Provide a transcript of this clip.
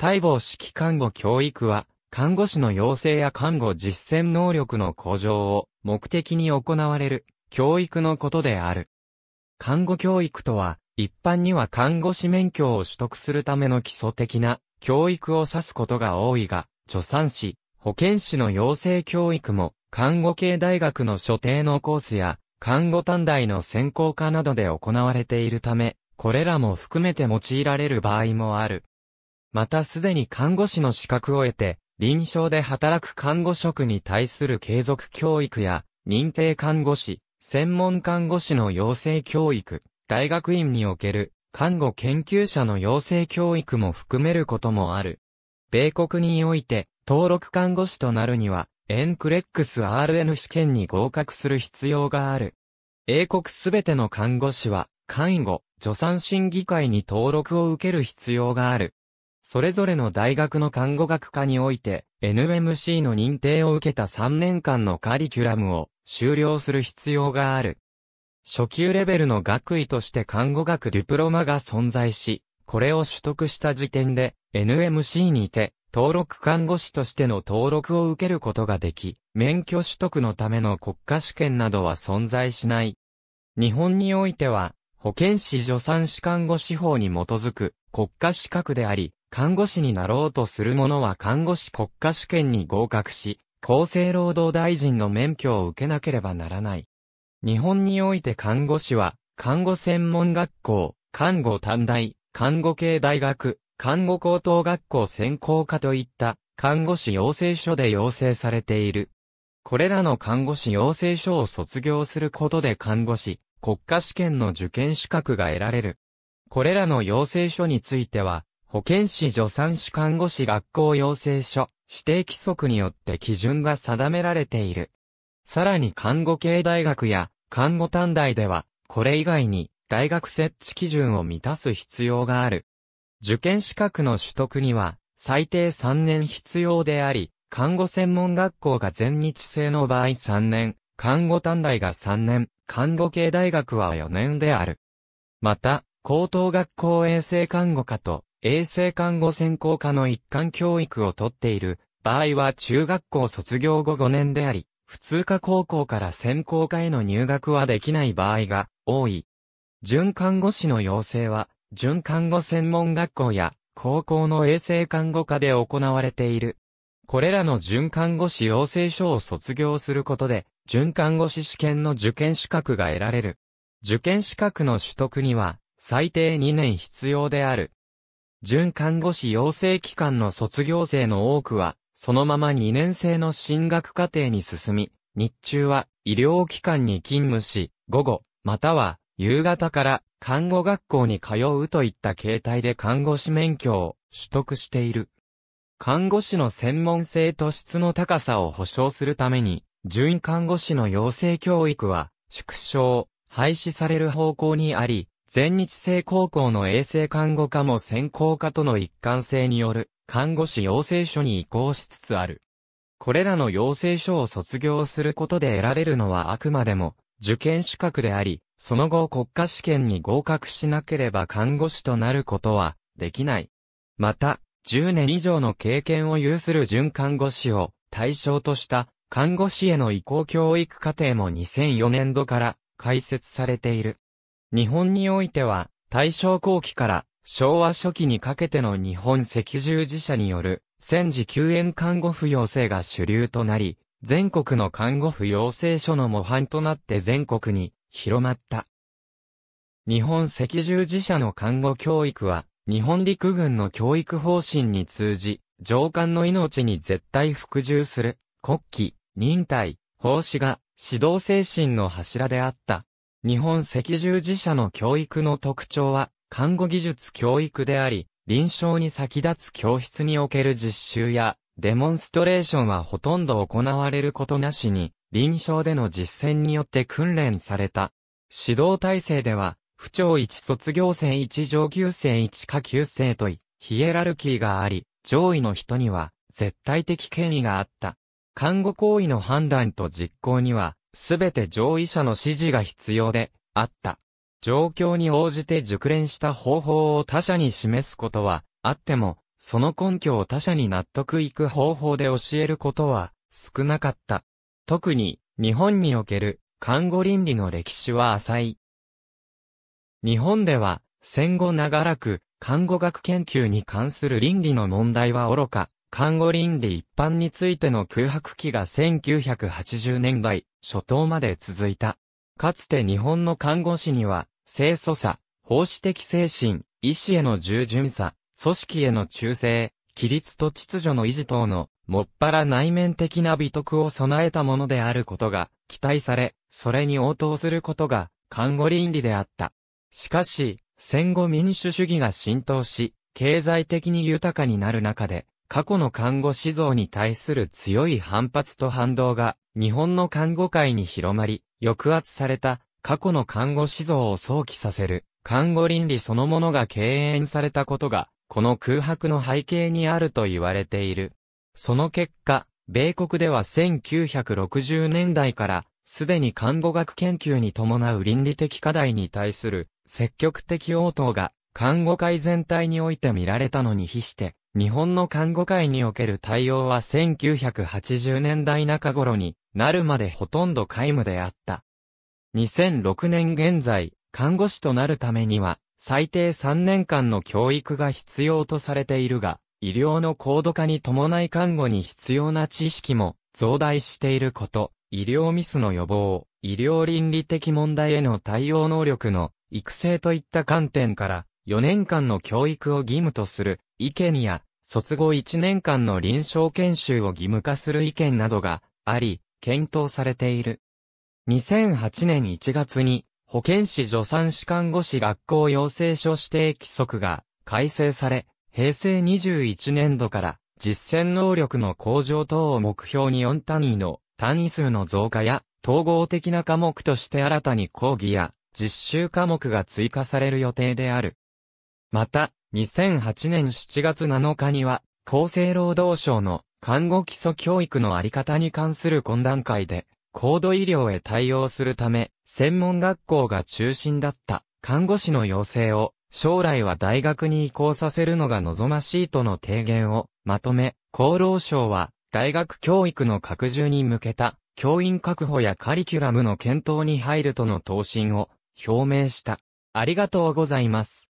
待望式看護教育は、看護師の養成や看護実践能力の向上を目的に行われる教育のことである。看護教育とは、一般には看護師免許を取得するための基礎的な教育を指すことが多いが、助産師、保健師の養成教育も、看護系大学の所定のコースや、看護短大の専攻科などで行われているため、これらも含めて用いられる場合もある。またすでに看護師の資格を得て、臨床で働く看護職に対する継続教育や、認定看護師、専門看護師の養成教育、大学院における看護研究者の養成教育も含めることもある。米国において、登録看護師となるには、エンクレックス RN 試験に合格する必要がある。英国すべての看護師は、看護、助産審議会に登録を受ける必要がある。それぞれの大学の看護学科において、NMC の認定を受けた3年間のカリキュラムを修了する必要がある。初級レベルの学位として看護学デュプロマが存在し、これを取得した時点で、NMC にて、登録看護師としての登録を受けることができ、免許取得のための国家試験などは存在しない。日本においては、保健師助産師看護師法に基づく国家資格であり、看護師になろうとする者は看護師国家試験に合格し、厚生労働大臣の免許を受けなければならない。日本において看護師は、看護専門学校、看護短大、看護系大学、看護高等学校専攻科といった、看護師養成所で養成されている。これらの看護師養成所を卒業することで看護師、国家試験の受験資格が得られる。これらの養成所については、保健師助産師看護師学校養成所、指定規則によって基準が定められている。さらに看護系大学や看護短大では、これ以外に大学設置基準を満たす必要がある。受験資格の取得には、最低3年必要であり、看護専門学校が全日制の場合3年、看護短大が3年、看護系大学は4年である。また、高等学校衛生看護科と衛生看護専攻科の一貫教育をとっている場合は中学校卒業後5年であり、普通科高校から専攻科への入学はできない場合が多い。準看護師の養成は、準看護専門学校や高校の衛生看護科で行われている。これらの準看護師養成所を卒業することで、準看護師試験の受験資格が得られる。受験資格の取得には、最低2年必要である。準看護師養成機関の卒業生の多くは、そのまま2年生の進学課程に進み、日中は医療機関に勤務し、午後、または夕方から看護学校に通うといった形態で看護師免許を取得している。看護師の専門性と質の高さを保障するために、準看護師の養成教育は縮小、廃止される方向にあり、全日制高校の衛生看護科も専攻科との一貫性による看護師養成所に移行しつつある。これらの養成所を卒業することで得られるのはあくまでも受験資格であり、その後国家試験に合格しなければ看護師となることはできない。また、10年以上の経験を有する準看護師を対象とした看護師への移行教育課程も2004年度から開設されている。日本においては、大正後期から昭和初期にかけての日本赤十字社による戦時救援看護婦養成が主流となり、全国の看護婦養成所の模範となって全国に広まった。日本赤十字社の看護教育は、日本陸軍の教育方針に通じ、上官の命に絶対服従する、国旗、忍耐、奉仕が指導精神の柱であった日本赤十字社の教育の特徴は、看護技術教育であり、臨床に先立つ教室における実習や、デモンストレーションはほとんど行われることなしに、臨床での実践によって訓練された。指導体制では、不調1卒業生1上級生1下級生とい、ヒエラルキーがあり、上位の人には、絶対的権威があった。看護行為の判断と実行には、すべて上位者の指示が必要であった。状況に応じて熟練した方法を他者に示すことはあっても、その根拠を他者に納得いく方法で教えることは少なかった。特に日本における看護倫理の歴史は浅い。日本では戦後長らく看護学研究に関する倫理の問題は愚か、看護倫理一般についての空白期が1980年代初頭まで続いた。かつて日本の看護師には、清楚さ、奉仕的精神、医師への従順さ、組織への忠誠、規律と秩序の維持等の、もっぱら内面的な美徳を備えたものであることが期待され、それに応答することが看護倫理であった。しかし、戦後民主主義が浸透し、経済的に豊かになる中で、過去の看護師像に対する強い反発と反動が、日本の看護界に広まり、抑圧された過去の看護師像を想起させる、看護倫理そのものが敬遠されたことが、この空白の背景にあると言われている。その結果、米国では1960年代から、すでに看護学研究に伴う倫理的課題に対する積極的応答が看護界全体において見られたのに比して、日本の看護界における対応は1980年代中頃になるまでほとんど皆無であった。2006年現在、看護師となるためには、最低3年間の教育が必要とされているが、医療の高度化に伴い看護に必要な知識も増大していること、医療ミスの予防、医療倫理的問題への対応能力の育成といった観点から、4年間の教育を義務とする意見や、卒後1年間の臨床研修を義務化する意見などがあり、検討されている。2008年1月に、保健師助産師看護師学校養成所指定規則が改正され、平成21年度から実践能力の向上等を目標に4単位の単位数の増加や統合的な科目として新たに講義や実習科目が追加される予定である。また、2008年7月7日には、厚生労働省の看護基礎教育のあり方に関する懇談会で、高度医療へ対応するため、専門学校が中心だった看護師の要請を将来は大学に移行させるのが望ましいとの提言をまとめ、厚労省は大学教育の拡充に向けた教員確保やカリキュラムの検討に入るとの答申を表明した。ありがとうございます。